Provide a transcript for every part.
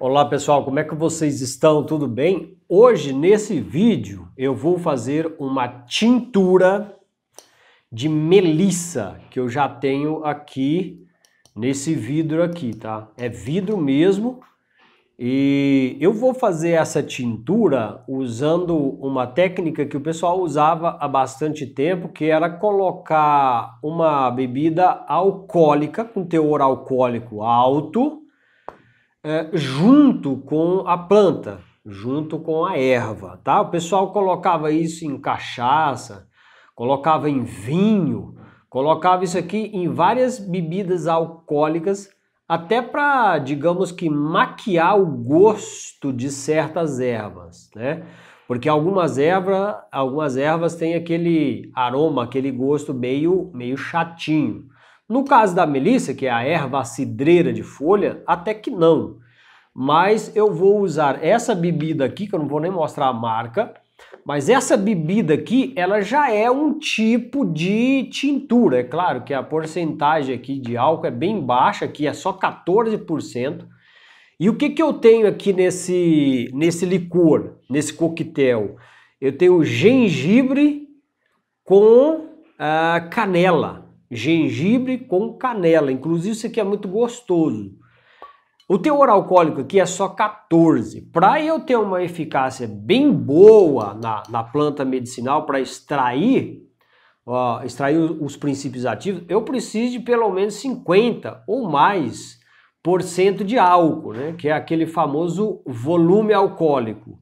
Olá pessoal, como é que vocês estão? Tudo bem? Hoje nesse vídeo eu vou fazer uma tintura de melissa que eu já tenho aqui nesse vidro aqui, tá? É vidro mesmo e eu vou fazer essa tintura usando uma técnica que o pessoal usava há bastante tempo, que era colocar uma bebida alcoólica com teor alcoólico alto é, junto com a planta, junto com a erva, tá? O pessoal colocava isso em cachaça, colocava em vinho, colocava isso aqui em várias bebidas alcoólicas, até para, digamos que, maquiar o gosto de certas ervas, né? Porque algumas ervas, algumas ervas têm aquele aroma, aquele gosto meio, meio chatinho. No caso da melissa, que é a erva cidreira de folha, até que não. Mas eu vou usar essa bebida aqui, que eu não vou nem mostrar a marca, mas essa bebida aqui, ela já é um tipo de tintura. É claro que a porcentagem aqui de álcool é bem baixa, aqui é só 14%. E o que, que eu tenho aqui nesse, nesse licor, nesse coquetel? Eu tenho gengibre com ah, canela gengibre com canela. Inclusive, isso aqui é muito gostoso. O teor alcoólico aqui é só 14. Para eu ter uma eficácia bem boa na, na planta medicinal para extrair, ó, extrair os princípios ativos, eu preciso de pelo menos 50 ou mais por cento de álcool, né? que é aquele famoso volume alcoólico.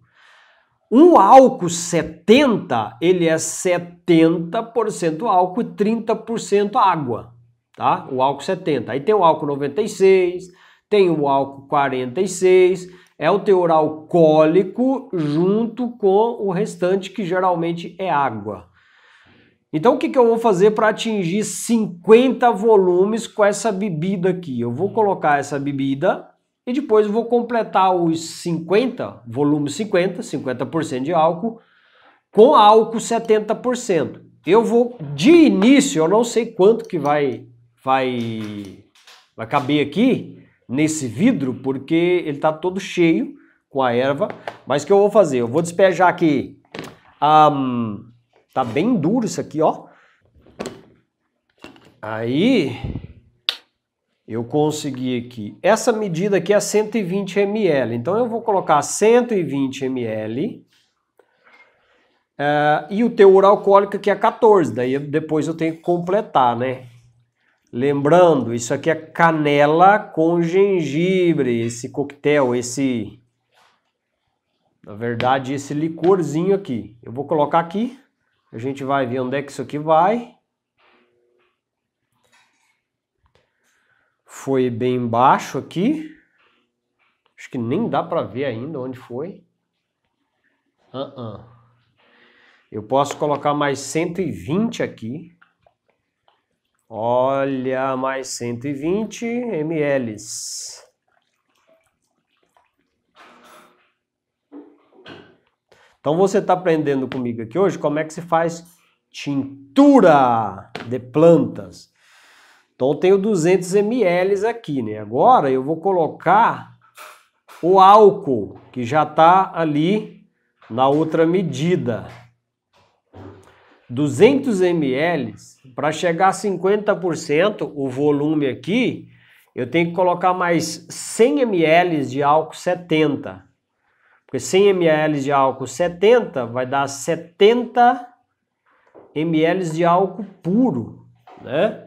Um álcool 70, ele é 70% álcool e 30% água, tá? O álcool 70. Aí tem o álcool 96, tem o álcool 46, é o teor alcoólico junto com o restante que geralmente é água. Então o que, que eu vou fazer para atingir 50 volumes com essa bebida aqui? Eu vou colocar essa bebida e depois eu vou completar os 50, volume 50, 50% de álcool, com álcool 70%. Eu vou, de início, eu não sei quanto que vai, vai, vai caber aqui nesse vidro, porque ele está todo cheio com a erva. Mas o que eu vou fazer? Eu vou despejar aqui. Um, tá bem duro isso aqui, ó. Aí, eu consegui aqui. Essa medida aqui é 120 ml. Então eu vou colocar 120 ml. Uh, e o teor alcoólico aqui é 14. Daí depois eu tenho que completar, né? Lembrando, isso aqui é canela com gengibre, esse coquetel, esse... Na verdade, esse licorzinho aqui. Eu vou colocar aqui, a gente vai ver onde é que isso aqui vai. foi bem baixo aqui. Acho que nem dá para ver ainda onde foi. Uh -uh. Eu posso colocar mais 120 aqui. Olha, mais 120 ml. Então você está aprendendo comigo aqui hoje como é que se faz tintura de plantas. Então eu tenho 200 ml aqui, né? Agora eu vou colocar o álcool, que já está ali na outra medida. 200 ml, para chegar a 50% o volume aqui, eu tenho que colocar mais 100 ml de álcool 70. Porque 100 ml de álcool 70 vai dar 70 ml de álcool puro, né?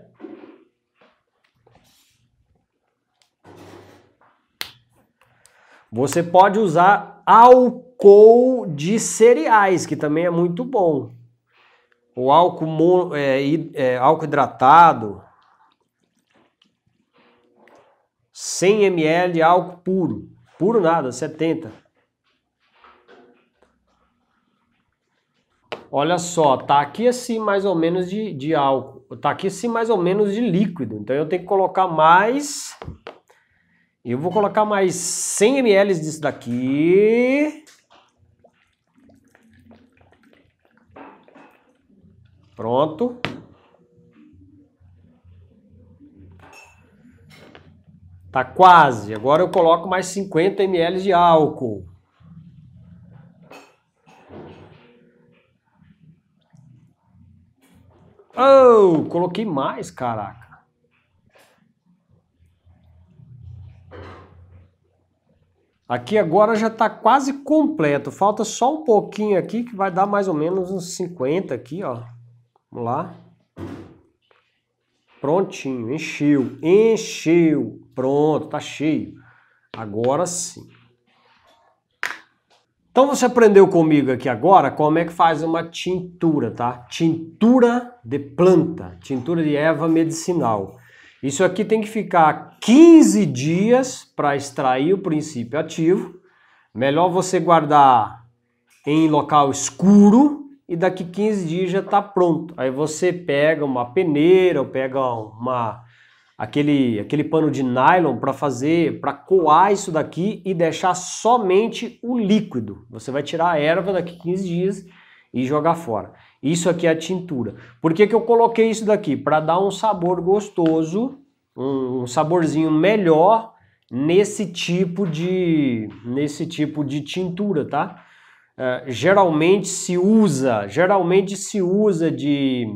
Você pode usar álcool de cereais, que também é muito bom. O álcool, é, é, álcool hidratado, 100 ml de álcool puro. Puro nada, 70. Olha só, tá aqui assim mais ou menos de, de álcool. Tá aqui assim mais ou menos de líquido. Então eu tenho que colocar mais eu vou colocar mais 100 ml disso daqui. Pronto. Tá quase. Agora eu coloco mais 50 ml de álcool. Oh, coloquei mais, caraca. Aqui agora já está quase completo, falta só um pouquinho aqui que vai dar mais ou menos uns 50 aqui, ó. Vamos lá. Prontinho, encheu, encheu, pronto, tá cheio. Agora sim. Então você aprendeu comigo aqui agora como é que faz uma tintura, tá? Tintura de planta, tintura de erva medicinal. Isso aqui tem que ficar 15 dias para extrair o princípio ativo. Melhor você guardar em local escuro e daqui 15 dias já está pronto. Aí você pega uma peneira ou pega uma aquele aquele pano de nylon para fazer, para coar isso daqui e deixar somente o líquido. Você vai tirar a erva daqui 15 dias e jogar fora. Isso aqui é a tintura. Por que, que eu coloquei isso daqui? Para dar um sabor gostoso, um saborzinho melhor nesse tipo de, nesse tipo de tintura, tá? É, geralmente se usa, geralmente se usa de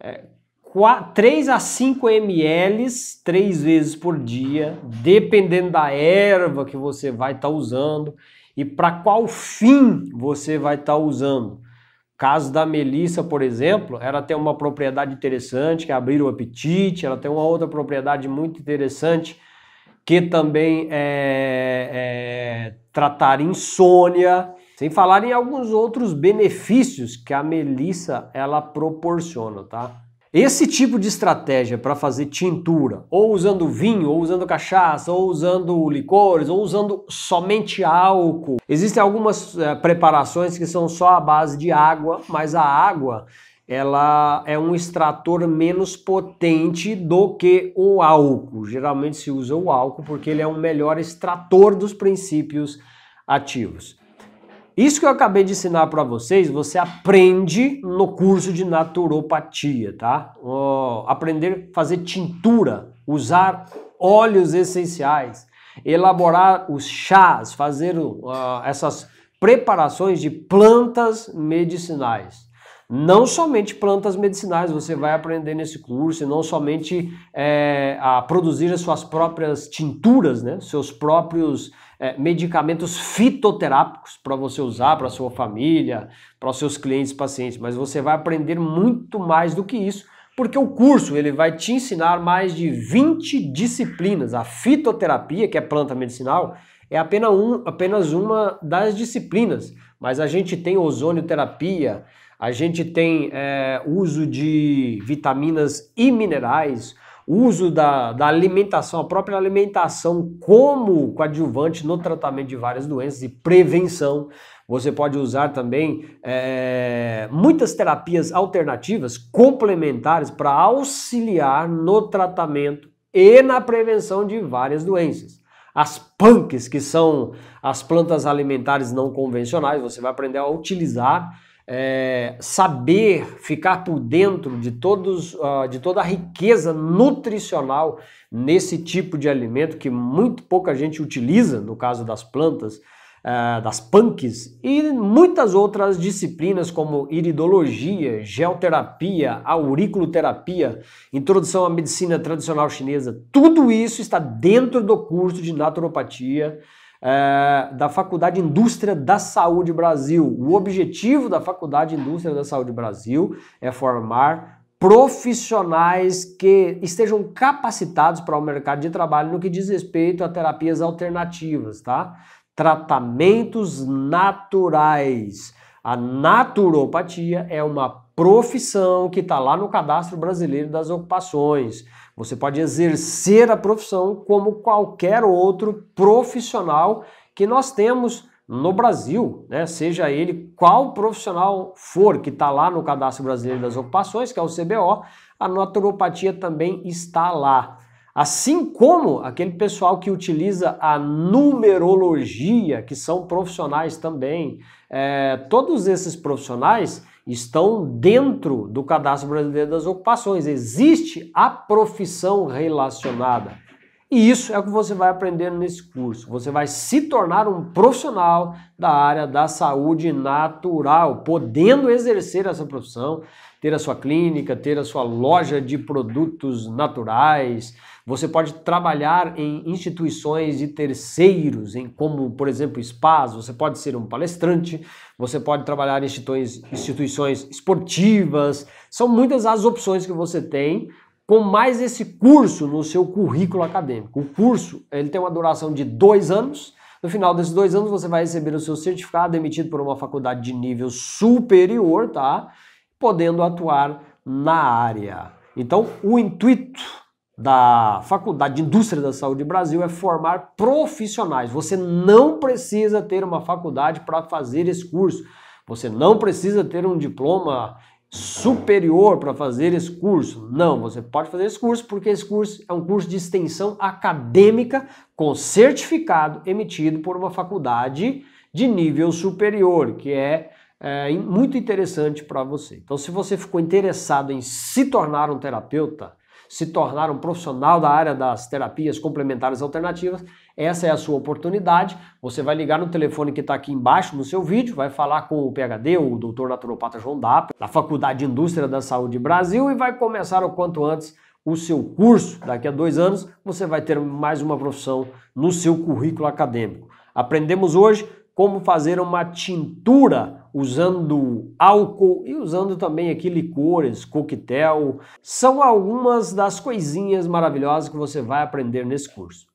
é, 4, 3 a 5 ml três vezes por dia, dependendo da erva que você vai estar tá usando e para qual fim você vai estar tá usando caso da Melissa, por exemplo, ela tem uma propriedade interessante, que é abrir o apetite, ela tem uma outra propriedade muito interessante, que também é, é tratar insônia, sem falar em alguns outros benefícios que a Melissa ela proporciona, tá? Esse tipo de estratégia para fazer tintura, ou usando vinho, ou usando cachaça, ou usando licores, ou usando somente álcool. Existem algumas é, preparações que são só à base de água, mas a água ela é um extrator menos potente do que o álcool. Geralmente se usa o álcool porque ele é um melhor extrator dos princípios ativos. Isso que eu acabei de ensinar para vocês, você aprende no curso de naturopatia, tá? aprender a fazer tintura, usar óleos essenciais, elaborar os chás, fazer uh, essas preparações de plantas medicinais não somente plantas medicinais, você vai aprender nesse curso, e não somente é, a produzir as suas próprias tinturas, né? seus próprios é, medicamentos fitoterápicos para você usar para sua família, para os seus clientes pacientes, mas você vai aprender muito mais do que isso, porque o curso ele vai te ensinar mais de 20 disciplinas. A fitoterapia, que é planta medicinal, é apenas, um, apenas uma das disciplinas mas a gente tem ozonioterapia, a gente tem é, uso de vitaminas e minerais, uso da, da alimentação, a própria alimentação como coadjuvante no tratamento de várias doenças e prevenção. Você pode usar também é, muitas terapias alternativas, complementares, para auxiliar no tratamento e na prevenção de várias doenças as punks, que são as plantas alimentares não convencionais, você vai aprender a utilizar, é, saber ficar por dentro de, todos, uh, de toda a riqueza nutricional nesse tipo de alimento que muito pouca gente utiliza, no caso das plantas, ah, das punks e muitas outras disciplinas como iridologia, geoterapia, auriculoterapia, introdução à medicina tradicional chinesa. Tudo isso está dentro do curso de naturopatia ah, da Faculdade Indústria da Saúde Brasil. O objetivo da Faculdade Indústria da Saúde Brasil é formar profissionais que estejam capacitados para o mercado de trabalho no que diz respeito a terapias alternativas, tá? tratamentos naturais. A naturopatia é uma profissão que está lá no cadastro brasileiro das ocupações. Você pode exercer a profissão como qualquer outro profissional que nós temos no Brasil, né? seja ele qual profissional for que está lá no Cadastro Brasileiro das Ocupações, que é o CBO, a naturopatia também está lá. Assim como aquele pessoal que utiliza a numerologia, que são profissionais também, é, todos esses profissionais estão dentro do Cadastro Brasileiro das Ocupações. Existe a profissão relacionada. E isso é o que você vai aprender nesse curso. Você vai se tornar um profissional da área da saúde natural, podendo exercer essa profissão, ter a sua clínica, ter a sua loja de produtos naturais. Você pode trabalhar em instituições de terceiros, em como, por exemplo, spas, você pode ser um palestrante, você pode trabalhar em instituições, instituições esportivas. São muitas as opções que você tem com mais esse curso no seu currículo acadêmico. O curso ele tem uma duração de dois anos. No final desses dois anos, você vai receber o seu certificado emitido por uma faculdade de nível superior, tá? Podendo atuar na área. Então, o intuito da Faculdade de Indústria da Saúde Brasil é formar profissionais. Você não precisa ter uma faculdade para fazer esse curso. Você não precisa ter um diploma superior para fazer esse curso. Não, você pode fazer esse curso porque esse curso é um curso de extensão acadêmica com certificado emitido por uma faculdade de nível superior, que é, é muito interessante para você. Então, se você ficou interessado em se tornar um terapeuta, se tornar um profissional da área das terapias complementares alternativas, essa é a sua oportunidade. Você vai ligar no telefone que está aqui embaixo no seu vídeo, vai falar com o PHD, o doutor naturopata João Dap, da Faculdade de Indústria da Saúde Brasil, e vai começar o quanto antes o seu curso. Daqui a dois anos, você vai ter mais uma profissão no seu currículo acadêmico. Aprendemos hoje como fazer uma tintura usando álcool e usando também aqui licores, coquetel. São algumas das coisinhas maravilhosas que você vai aprender nesse curso.